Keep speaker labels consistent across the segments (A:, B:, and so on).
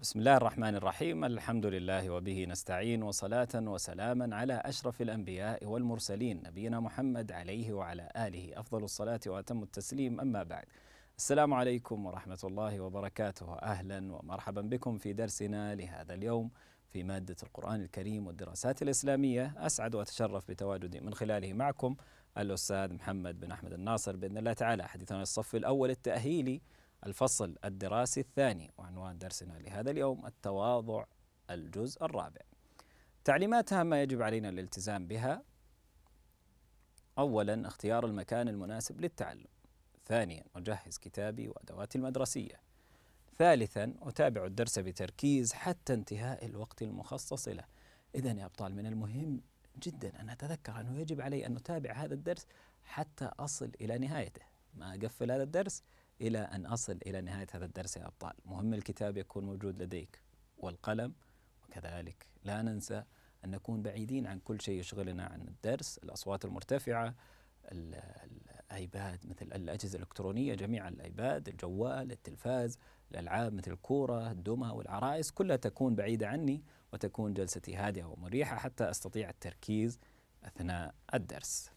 A: بسم الله الرحمن الرحيم الحمد لله وبه نستعين وصلاة وسلاما على أشرف الأنبياء والمرسلين نبينا محمد عليه وعلى آله أفضل الصلاة وأتم التسليم أما بعد السلام عليكم ورحمة الله وبركاته أهلا ومرحبا بكم في درسنا لهذا اليوم في مادة القرآن الكريم والدراسات الإسلامية أسعد وأتشرف بتواجدي من خلاله معكم الأستاذ محمد بن أحمد الناصر بإذن الله تعالى حديثنا الصف الأول التأهيلي الفصل الدراسي الثاني وعنوان درسنا لهذا اليوم التواضع الجزء الرابع تعليماتها ما يجب علينا الالتزام بها أولا اختيار المكان المناسب للتعلم ثانيا أجهز كتابي وأدواتي المدرسية ثالثا أتابع الدرس بتركيز حتى انتهاء الوقت المخصص له إذا يا أبطال من المهم جدا أن أتذكر أنه يجب علي أن أتابع هذا الدرس حتى أصل إلى نهايته ما أقفل هذا الدرس إلى أن أصل إلى نهاية هذا الدرس يا أبطال مهم الكتاب يكون موجود لديك والقلم وكذلك لا ننسى أن نكون بعيدين عن كل شيء يشغلنا عن الدرس الأصوات المرتفعة الايباد مثل الاجهزه الالكترونيه جميع الايباد، الجوال، التلفاز، الالعاب مثل الكوره، الدمى والعرائس كلها تكون بعيده عني وتكون جلستي هادئه ومريحه حتى استطيع التركيز اثناء الدرس.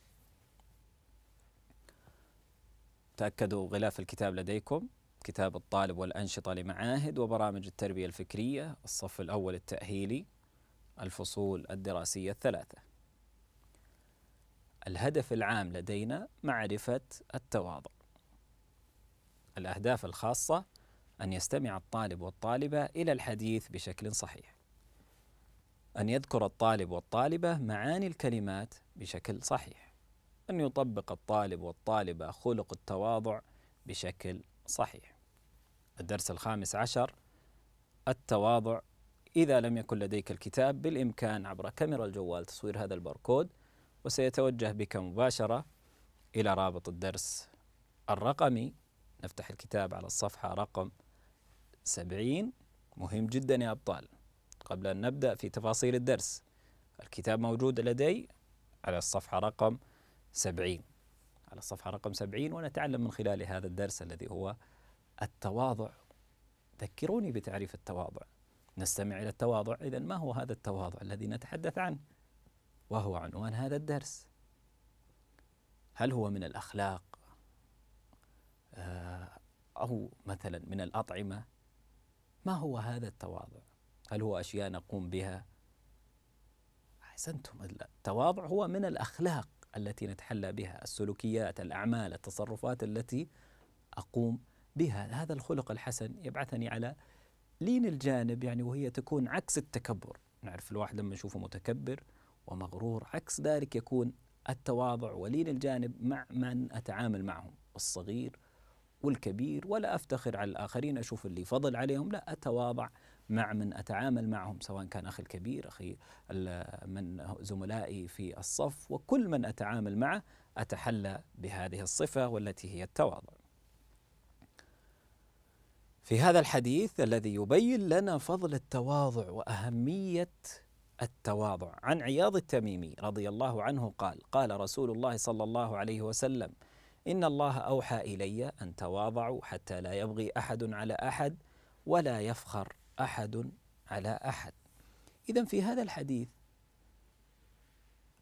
A: تأكدوا غلاف الكتاب لديكم كتاب الطالب والأنشطة لمعاهد وبرامج التربية الفكرية الصف الأول التأهيلي الفصول الدراسية الثلاثة الهدف العام لدينا معرفة التواضع الأهداف الخاصة أن يستمع الطالب والطالبة إلى الحديث بشكل صحيح أن يذكر الطالب والطالبة معاني الكلمات بشكل صحيح أن يطبق الطالب والطالبة خلق التواضع بشكل صحيح. الدرس الخامس عشر التواضع إذا لم يكن لديك الكتاب بالإمكان عبر كاميرا الجوال تصوير هذا الباركود وسيتوجه بك مباشرة إلى رابط الدرس الرقمي نفتح الكتاب على الصفحة رقم سبعين مهم جدا يا أبطال قبل أن نبدأ في تفاصيل الدرس الكتاب موجود لدي على الصفحة رقم 70 على الصفحة رقم 70 ونتعلم من خلال هذا الدرس الذي هو التواضع ذكروني بتعريف التواضع نستمع إلى التواضع إذا ما هو هذا التواضع الذي نتحدث عنه وهو عنوان هذا الدرس هل هو من الأخلاق آه، أو مثلا من الأطعمة ما هو هذا التواضع هل هو أشياء نقوم بها أحسنتم التواضع هو من الأخلاق التي نتحلى بها السلوكيات الأعمال التصرفات التي أقوم بها هذا الخلق الحسن يبعثني على لين الجانب يعني وهي تكون عكس التكبر نعرف الواحد لما نشوفه متكبر ومغرور عكس ذلك يكون التواضع ولين الجانب مع من أتعامل معهم الصغير والكبير ولا أفتخر على الآخرين أشوف اللي فضل عليهم لا أتواضع مع من أتعامل معهم سواء كان أخي الكبير أخي من زملائي في الصف وكل من أتعامل معه أتحلى بهذه الصفة والتي هي التواضع في هذا الحديث الذي يبين لنا فضل التواضع وأهمية التواضع عن عياض التميمي رضي الله عنه قال قال رسول الله صلى الله عليه وسلم إن الله أوحى إلي أن تواضعوا حتى لا يبغي أحد على أحد ولا يفخر احد على احد اذا في هذا الحديث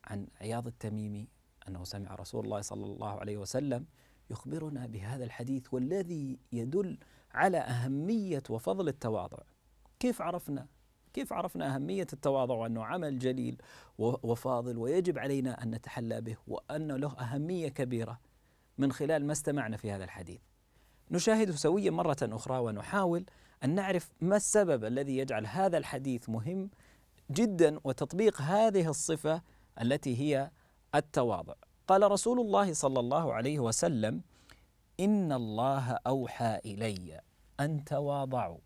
A: عن عياض التميمي انه سمع رسول الله صلى الله عليه وسلم يخبرنا بهذا الحديث والذي يدل على اهميه وفضل التواضع كيف عرفنا كيف عرفنا أهمية التواضع وأنه عمل جليل وفاضل ويجب علينا أن نتحلى به وأن له أهمية كبيرة من خلال ما استمعنا في هذا الحديث نشاهده سويا مرة أخرى ونحاول أن نعرف ما السبب الذي يجعل هذا الحديث مهم جدا وتطبيق هذه الصفة التي هي التواضع. قال رسول الله صلى الله عليه وسلم: إن الله أوحى إلي أن تواضعوا.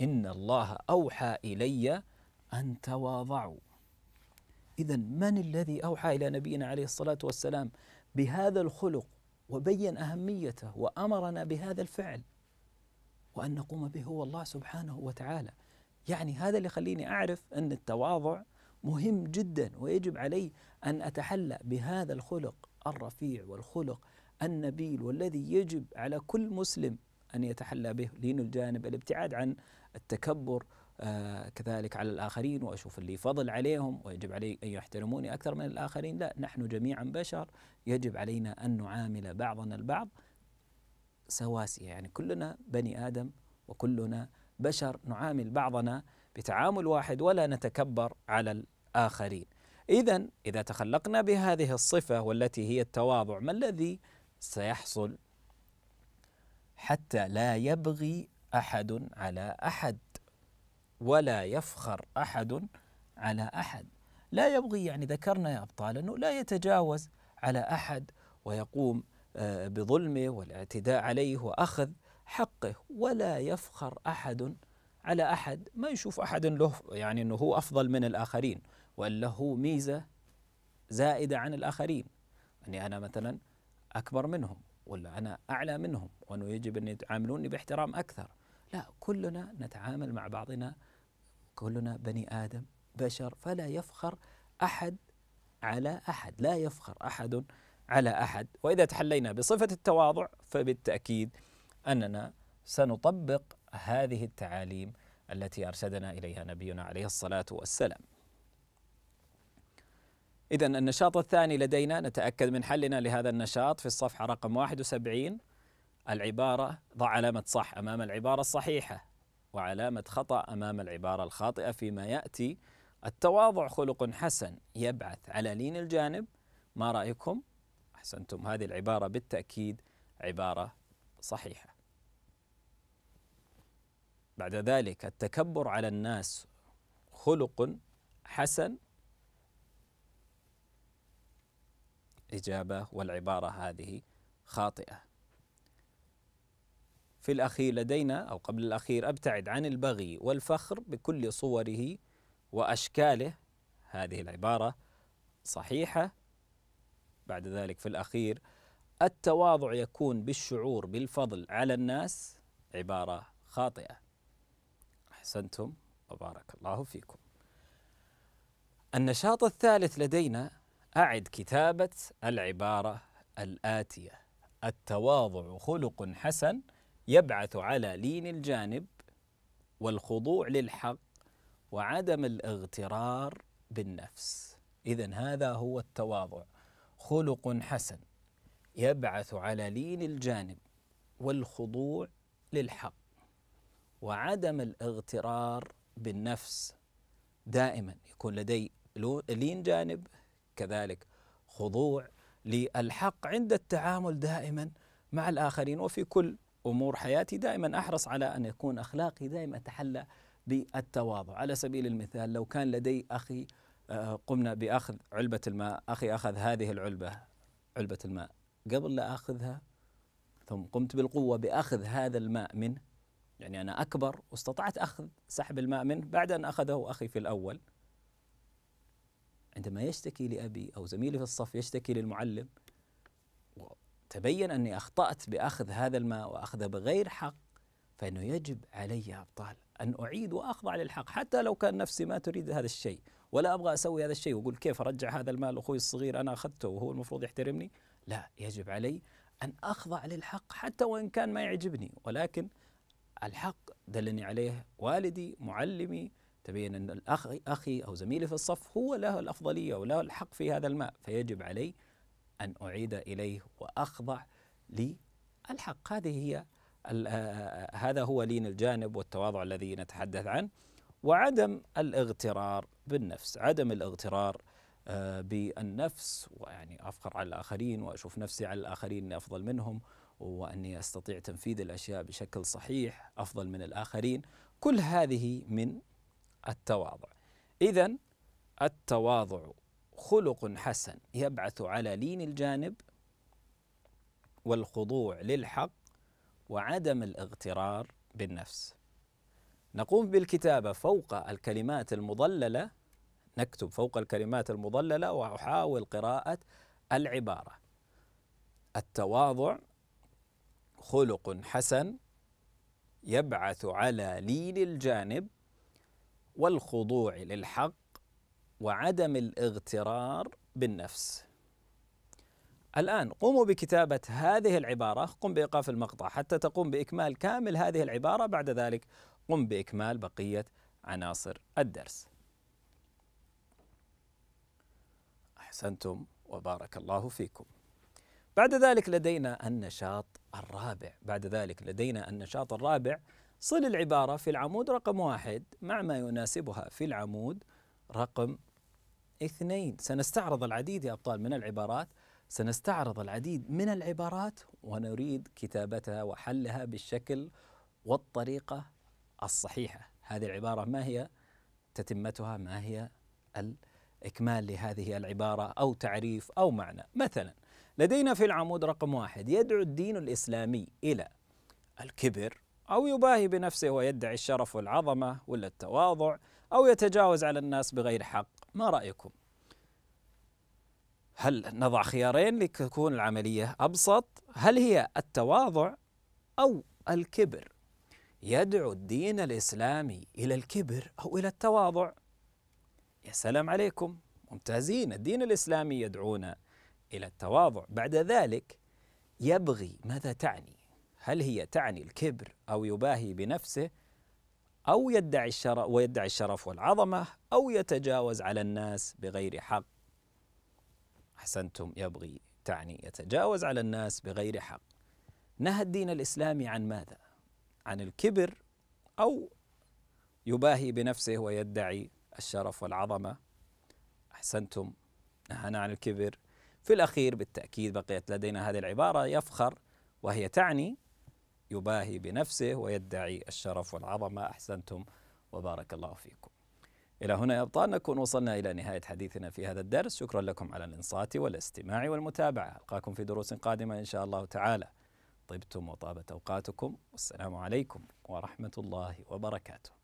A: إن الله أوحى إلي أن تواضعوا. إذا من الذي أوحى إلى نبينا عليه الصلاة والسلام بهذا الخلق وبين أهميته وأمرنا بهذا الفعل وأن نقوم به هو الله سبحانه وتعالى يعني هذا اللي يخليني أعرف أن التواضع مهم جدا ويجب علي أن أتحلى بهذا الخلق الرفيع والخلق النبيل والذي يجب على كل مسلم أن يتحلى به لين الجانب الابتعاد عن التكبر آه، كذلك على الآخرين وأشوف اللي فضل عليهم ويجب علي أن يحترموني أكثر من الآخرين لا نحن جميعا بشر يجب علينا أن نعامل بعضنا البعض سواسية يعني كلنا بني آدم وكلنا بشر نعامل بعضنا بتعامل واحد ولا نتكبر على الآخرين إذا إذا تخلقنا بهذه الصفة والتي هي التواضع ما الذي سيحصل حتى لا يبغي أحد على أحد ولا يفخر احد على احد لا يبغي يعني ذكرنا يا ابطال انه لا يتجاوز على احد ويقوم آه، بظلمه والاعتداء عليه واخذ حقه ولا يفخر احد على احد ما يشوف احد له يعني انه هو افضل من الاخرين والا هو ميزه زائده عن الاخرين اني يعني انا مثلا اكبر منهم ولا انا اعلى منهم وانه يجب ان يعاملوني باحترام اكثر لا كلنا نتعامل مع بعضنا كلنا بني آدم بشر فلا يفخر أحد على أحد لا يفخر أحد على أحد وإذا تحلينا بصفة التواضع فبالتأكيد أننا سنطبق هذه التعاليم التي أرشدنا إليها نبينا عليه الصلاة والسلام إذا النشاط الثاني لدينا نتأكد من حلنا لهذا النشاط في الصفحة رقم 71 العبارة ضع علامة صح أمام العبارة الصحيحة وعلامة خطأ أمام العبارة الخاطئة فيما يأتي التواضع خلق حسن يبعث على لين الجانب ما رأيكم؟ أحسنتم هذه العبارة بالتأكيد عبارة صحيحة بعد ذلك التكبر على الناس خلق حسن إجابة والعبارة هذه خاطئة في الأخير لدينا أو قبل الأخير أبتعد عن البغي والفخر بكل صوره وأشكاله هذه العبارة صحيحة بعد ذلك في الأخير التواضع يكون بالشعور بالفضل على الناس عبارة خاطئة أحسنتم وبارك الله فيكم النشاط الثالث لدينا أعد كتابة العبارة الآتية التواضع خلق حسن يبعث على لين الجانب والخضوع للحق وعدم الاغترار بالنفس اذا هذا هو التواضع خلق حسن يبعث على لين الجانب والخضوع للحق وعدم الاغترار بالنفس دائما يكون لدي لين جانب كذلك خضوع للحق عند التعامل دائما مع الاخرين وفي كل امور حياتي دائما احرص على ان يكون اخلاقي دائما اتحلى بالتواضع على سبيل المثال لو كان لدي اخي آه، قمنا باخذ علبه الماء اخي اخذ هذه العلبه علبه الماء قبل لا اخذها ثم قمت بالقوه باخذ هذا الماء منه يعني انا اكبر واستطعت اخذ سحب الماء منه بعد ان اخذه اخي في الاول عندما يشتكي لابي او زميلي في الصف يشتكي للمعلم تبين أني أخطأت بأخذ هذا الماء وأخذه بغير حق فإنه يجب علي أبطال أن أعيد وأخضع للحق حتى لو كان نفسي ما تريد هذا الشيء ولا أبغى أسوي هذا الشيء وأقول كيف أرجع هذا المال لأخوي الصغير أنا أخذته وهو المفروض يحترمني لا يجب علي أن أخضع للحق حتى وإن كان ما يعجبني ولكن الحق دلني عليه والدي معلمي تبين أن الأخ أخي أو زميلي في الصف هو له الأفضلية وله الحق في هذا الماء فيجب علي أن أعيد إليه وأخضع للحق هذه هي آه، آه، هذا هو لين الجانب والتواضع الذي نتحدث عنه وعدم الاغترار بالنفس عدم الاغترار آه، بالنفس ويعني أفخر على الآخرين وأشوف نفسي على الآخرين أني أفضل منهم وأني أستطيع تنفيذ الأشياء بشكل صحيح أفضل من الآخرين كل هذه من التواضع إذا التواضع خلق حسن يبعث على لين الجانب والخضوع للحق وعدم الاغترار بالنفس نقوم بالكتابة فوق الكلمات المضللة نكتب فوق الكلمات المضللة وأحاول قراءة العبارة التواضع خلق حسن يبعث على لين الجانب والخضوع للحق وعدم الاغترار بالنفس الآن قوموا بكتابة هذه العبارة قم بإيقاف المقطع حتى تقوم بإكمال كامل هذه العبارة بعد ذلك قم بإكمال بقية عناصر الدرس أحسنتم وبارك الله فيكم بعد ذلك لدينا النشاط الرابع بعد ذلك لدينا النشاط الرابع صل العبارة في العمود رقم واحد مع ما يناسبها في العمود رقم اثنين سنستعرض العديد يا أبطال من العبارات سنستعرض العديد من العبارات ونريد كتابتها وحلها بالشكل والطريقة الصحيحة هذه العبارة ما هي تتمتها ما هي الإكمال لهذه العبارة أو تعريف أو معنى مثلا لدينا في العمود رقم واحد يدعو الدين الإسلامي إلى الكبر أو يباهي بنفسه ويدعي الشرف والعظمة ولا التواضع أو يتجاوز على الناس بغير حق ما رأيكم؟ هل نضع خيارين لتكون العملية أبسط؟ هل هي التواضع أو الكبر؟ يدعو الدين الإسلامي إلى الكبر أو إلى التواضع؟ يا سلام عليكم ممتازين الدين الإسلامي يدعونا إلى التواضع بعد ذلك يبغي ماذا تعني؟ هل هي تعني الكبر أو يباهي بنفسه أو يدعي الشرف ويدعي الشرف والعظمة أو يتجاوز على الناس بغير حق أحسنتم يبغي تعني يتجاوز على الناس بغير حق نهى الدين الإسلامي عن ماذا؟ عن الكبر أو يباهي بنفسه ويدعي الشرف والعظمة أحسنتم نهانا عن الكبر في الأخير بالتأكيد بقيت لدينا هذه العبارة يفخر وهي تعني يباهي بنفسه ويدعي الشرف والعظمة أحسنتم وبارك الله فيكم إلى هنا يا أبطال نكون وصلنا إلى نهاية حديثنا في هذا الدرس شكرا لكم على الإنصات والاستماع والمتابعة ألقاكم في دروس قادمة إن شاء الله تعالى طبتم وطابت أوقاتكم والسلام عليكم ورحمة الله وبركاته